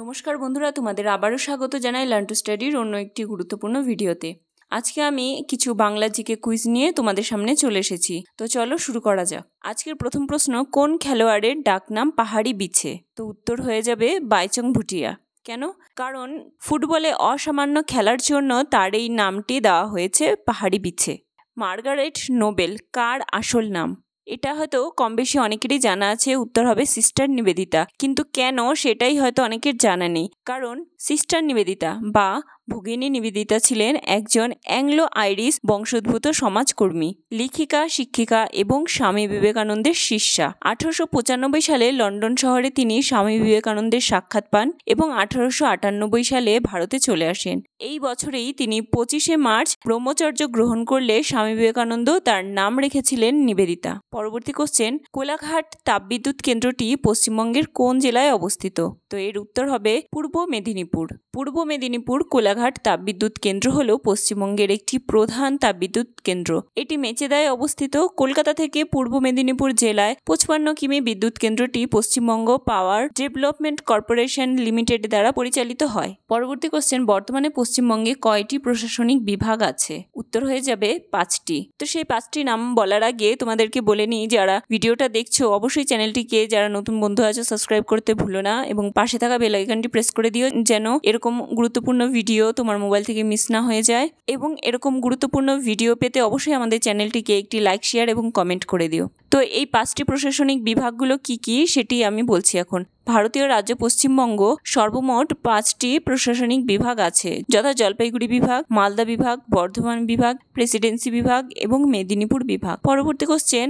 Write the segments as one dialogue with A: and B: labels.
A: নমস্কার বন্ধুরা তোমাদের আবারও স্বাগত জানাই লার্ন টু স্টাডির অন্য একটি গুরুত্বপূর্ণ ভিডিওতে আজকে আমি কিছু বাংলা জিকে কুইজ নিয়ে তোমাদের সামনে চলে এসেছি তো চলো শুরু করা যাক আজকের প্রথম প্রশ্ন কোন খেলোয়াড়ের ডাকনাম পাহাড়ি বিছে তো উত্তর হয়ে যাবে বাইচং ভুটিয়া কেন কারণ ফুটবলে অসামান্য খেলার জন্য তার এই নামটি দেওয়া হয়েছে পাহাড়ি বিছে মার্গারেট নোবেল কার আসল নাম এটা হয়তো কম বেশি অনেকেরই জানা আছে উত্তর হবে সিস্টার নিবেদিতা কিন্তু কেন সেটাই হয়তো অনেকের জানা নেই কারণ সিস্টার নিবেদিতা বা ভগিনী নিবেদিতা ছিলেন একজন অ্যাংলো আইরিশ বংশোদ্ভূত সমাজকর্মী লেখিকা শিক্ষিকা এবং স্বামী বিবেকানন্দের শিষ্যা আঠারোশো সালে লন্ডন শহরে তিনি স্বামী বিবেকানন্দের সাক্ষাৎ পান এবং আঠারোশো সালে ভারতে চলে আসেন এই বছরেই তিনি পঁচিশে মার্চ ব্রহ্মচর্য গ্রহণ করলে স্বামী বিবেকানন্দ তার নাম রেখেছিলেন নিবেদিতা পরবর্তী কোশ্চেন কোলাঘাট তাপবিদ্যুৎ কেন্দ্রটি পশ্চিমবঙ্গের কোন জেলায় অবস্থিত তো এর উত্তর হবে পূর্ব মেদিনীপুর পূর্ব মেদিনীপুর কোলাঘাট তাপবিদ্যুৎ কেন্দ্র হল পশ্চিমবঙ্গের একটি প্রধান তাপবিদ্যুৎ কেন্দ্র এটি মেচেদায় অবস্থিত কলকাতা থেকে পূর্ব মেদিনীপুর জেলায় পঁচপান্ন কিমি বিদ্যুৎ কেন্দ্রটি Paschimbanga power development corporation limited দ্বারা পরিচালিত হয় পরবর্তী কোশ্চেন বর্তমানে পশ্চিমবঙ্গে কয়টি প্রশাসনিক বিভাগ আছে উত্তর হয়ে যাবে পাঁচটি তো সেই পাঁচটি নাম বলার আগে তোমাদেরকে বলে নিই যারা ভিডিওটা দেখছো অবশ্যই চ্যানেলটিকে যারা নতুন বন্ধু আছে সাবস্ক্রাইব করতে ভুলো না এবং পাশে থাকা বেল আইকনটি প্রেস করে দিও যেন এরকম গুরুত্বপূর্ণ ভিডিও তোমার মোবাইল থেকে মিস না হয়ে যায় এবং এরকম গুরুত্বপূর্ণ ভিডিও পেতে অবশ্যই আমাদের চ্যানেলটিকে একটি লাইক শেয়ার এবং কমেন্ট করে দিও তো এই পাঁচটি প্রশাসনিক বিভাগগুলো কি কি সেটি আমি বলছি এখন ভারতীয় রাজ্য পশ্চিমবঙ্গ সর্বমোট পাঁচটি প্রশাসনিক বিভাগ আছে যথা জলপাইগুড়ি বিভাগ মালদা বিভাগ বর্ধমান বিভাগ প্রেসিডেন্সি বিভাগ এবং মেদিনীপুর বিভাগ পরবর্তী কোশ্চেন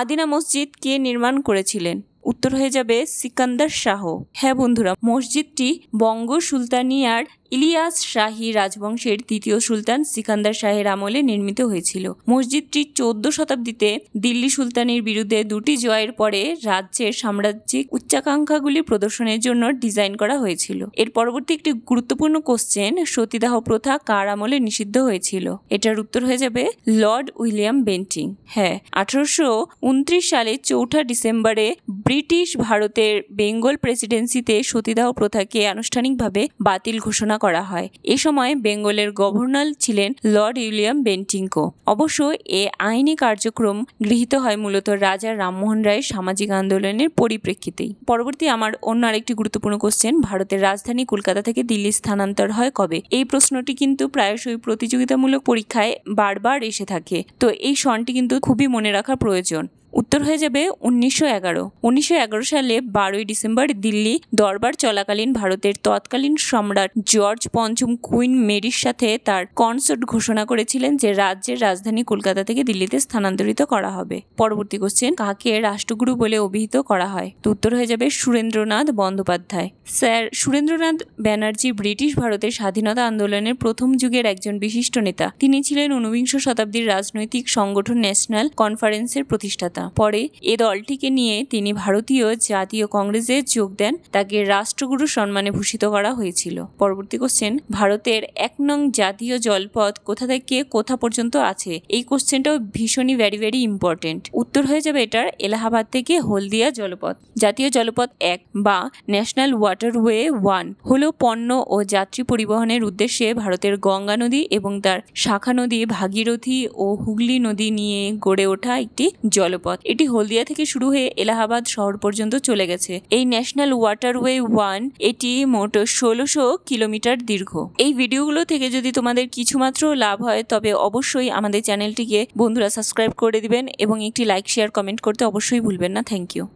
A: আদিনা মসজিদ কে নির্মাণ করেছিলেন উত্তর হয়ে যাবে সিকান্দার শাহ হ্যাঁ বন্ধুরা মসজিদটি বঙ্গ সুলতানিয়ার ইলিয়াস শাহী রাজবংশের তৃতীয় সুলতান সিকান্দার শাহের আমলে নির্মিত হয়েছিল মসজিদটি চোদ্দ শতাব্দীতে দিল্লি সুলতানের বিরুদ্ধে দুটি জয়ের পরে রাজ্যের সাম্রাজ্যিক উচ্চাকাঙ্ক্ষাগুলি প্রদর্শনের জন্য ডিজাইন করা হয়েছিল এর পরবর্তী একটি গুরুত্বপূর্ণ কোশ্চেন সতীদাহ প্রথা কার আমলে নিষিদ্ধ হয়েছিল এটার উত্তর হয়ে যাবে লর্ড উইলিয়াম বেন্টিং হ্যাঁ আঠারোশো সালে চৌঠা ডিসেম্বরে ব্রিটিশ ভারতের বেঙ্গল প্রেসিডেন্সিতে সতীদাহ প্রথাকে আনুষ্ঠানিকভাবে বাতিল ঘোষণা করা হয় এ সময় বেঙ্গলের গভর্নর ছিলেন লর্ড উইলিয়াম বেন্টিংকো অবশ্য এ আইনি কার্যক্রম গৃহীত হয় মূলত রাজা রামমোহন রায়ের সামাজিক আন্দোলনের পরিপ্রেক্ষিতেই পরবর্তী আমার অন্য আরেকটি গুরুত্বপূর্ণ কোশ্চেন ভারতের রাজধানী কলকাতা থেকে দিল্লি স্থানান্তর হয় কবে এই প্রশ্নটি কিন্তু প্রায়শই প্রতিযোগিতামূলক পরীক্ষায় বারবার এসে থাকে তো এই সনটি কিন্তু খুবই মনে রাখা প্রয়োজন উত্তর হয়ে যাবে উনিশশো এগারো উনিশশো এগারো সালে বারোই ডিসেম্বর দিল্লি দরবার চলাকালীন ভারতের তৎকালীন সম্রাট জর্জ পঞ্চম কুইন মেরির সাথে তার কনসার্ট ঘোষণা করেছিলেন যে রাজ্যের রাজধানী কলকাতা থেকে দিল্লিতে স্থানান্তরিত করা হবে পরবর্তী কোশ্চেন কাকে রাষ্ট্রগুরু বলে অভিহিত করা হয় তো উত্তর হয়ে যাবে সুরেন্দ্রনাথ বন্দ্যোপাধ্যায় স্যার সুরেন্দ্রনাথ ব্যানার্জি ব্রিটিশ ভারতের স্বাধীনতা আন্দোলনের প্রথম যুগের একজন বিশিষ্ট নেতা তিনি ছিলেন ঊনবিংশ শতাব্দীর রাজনৈতিক সংগঠন ন্যাশনাল কনফারেন্সের প্রতিষ্ঠাতা পরে এ দলটিকে নিয়ে তিনি ভারতীয় জাতীয় কংগ্রেসে যোগ দেন তাকে রাষ্ট্রগুরু সম্মানে ভূষিত করা হয়েছিল পরবর্তী কোশ্চেন ভারতের এক নং জাতীয় জলপথ কোথা থেকে কোথা পর্যন্ত আছে এই কোশ্চেনটাও ভীষণই ভ্যারি ভ্যারি ইম্পর্টেন্ট উত্তর হয়ে যাবে এটার এলাহাবাদ থেকে হলদিয়া জলপথ জাতীয় জলপথ এক বা ন্যাশনাল ওয়াটারওয়ে ওয়ান হল পণ্য ও যাত্রী পরিবহনের উদ্দেশ্যে ভারতের গঙ্গা নদী এবং তার শাখা নদী ভাগীরথী ও হুগলি নদী নিয়ে গড়ে ওঠা একটি জলপথ পথ এটি হলদিয়া থেকে শুরু হয়ে এলাহাবাদ শহর পর্যন্ত চলে গেছে এই ন্যাশনাল ওয়াটারওয়ে ওয়ান এটি মোট ষোলোশো কিলোমিটার দীর্ঘ এই ভিডিওগুলো থেকে যদি তোমাদের কিছু মাত্র লাভ হয় তবে অবশ্যই আমাদের চ্যানেলটিকে বন্ধুরা সাবস্ক্রাইব করে দিবেন এবং একটি লাইক শেয়ার কমেন্ট করতে অবশ্যই ভুলবেন না থ্যাংক ইউ